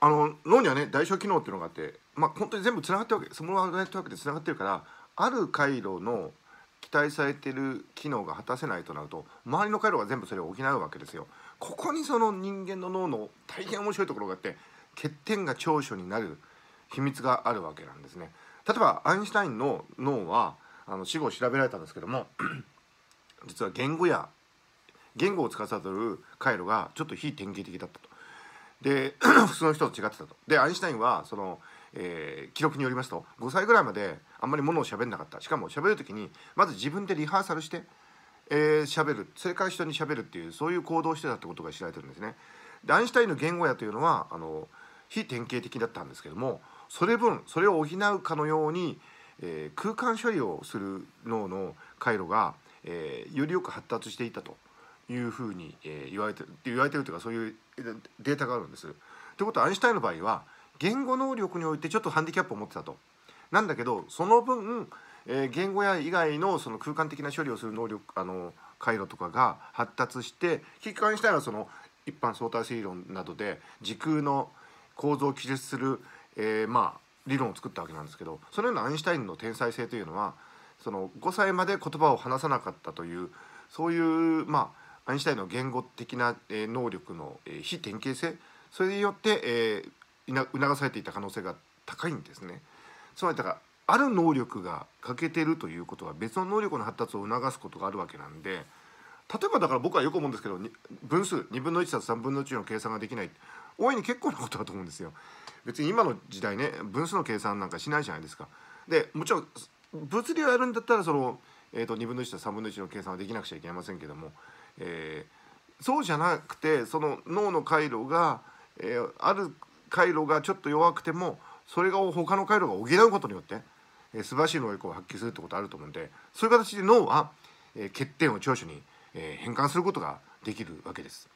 あの脳にはね代償機能っていうのがあって、まあ、本当に全部つながってるわけそのままつながってるから。ある回路の期待されてる機能が果たせないとなると周りの回路が全部それを補うわけですよ。ここにその人間の脳の大変面白いところがあって欠点が長所になる秘密があるわけなんですね。例えばアインシュタインの脳はあの死後調べられたんですけども実は言語や言語を司る回路がちょっと非典型的だったと。で 普通の人と違ってたと。でアインシュタインはその、えー、記録によりますと5歳ぐらいまであんまりものを喋んなかったしかも喋る時にまず自分でリハーサルして喋、えー、るそれから人に喋るっていうそういう行動をしてたってことが知られてるんですね。でアインシュタインの言語やというのはあの非典型的だったんですけどもそれ分それを補うかのように、えー、空間処理をする脳の回路が、えー、よりよく発達していたというふうに、えー、言われてる言われてるというかそういうデータがあるんです。ということはアインシュタインの場合は言語能力においてちょっとハンディキャップを持ってたと。なんだけどその分、えー、言語や以外のその空間的な処理をする能力あの回路とかが発達して結果アインシュタインはその一般相対性理論などで時空の構造を記述する、えー、まあ理論を作ったわけなんですけどそのようなアインシュタインの天才性というのはその5歳まで言葉を話さなかったというそういうまあインシュタインの言語的な能力の非典型性それによって、促されていた可能性が高いんですね。つまりだからある能力が欠けてるということは別の能力の発達を促すことがあるわけなんで例えばだから僕はよく思うんですけど分数2分の1たす3分の1の計算ができない大いに結構なことだと思うんですよ。別に今の時代ね分数の計算なんかしないじゃないですか。でもちろん物理をやるんだったらその、えー、と2分の1と3分の1の計算はできなくちゃいけませんけどもえー、そうじゃなくてその脳の回路が、えー、ある回路がちょっと弱くてもそれを他の回路が補うことによって、えー、素晴らしい能力を発揮するってことあると思うんでそういう形で脳は、えー、欠点を長所に、えー、変換することができるわけです。